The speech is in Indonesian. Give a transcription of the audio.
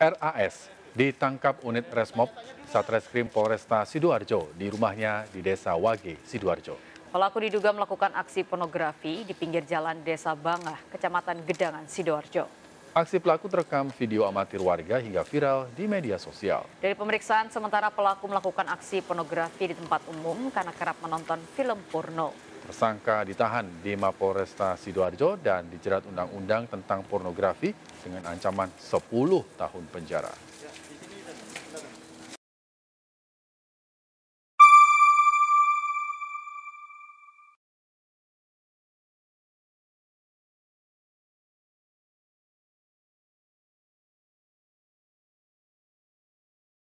RAS ditangkap unit Resmob Satreskrim Polresta Sidoarjo di rumahnya di Desa Wage, Sidoarjo. Pelaku diduga melakukan aksi pornografi di pinggir jalan Desa Bangah, Kecamatan Gedangan, Sidoarjo. Aksi pelaku terekam video amatir warga hingga viral di media sosial. Dari pemeriksaan sementara pelaku melakukan aksi pornografi di tempat umum karena kerap menonton film porno. Tersangka ditahan di Mapolresta Sidoarjo dan dijerat undang-undang tentang pornografi dengan ancaman 10 tahun penjara.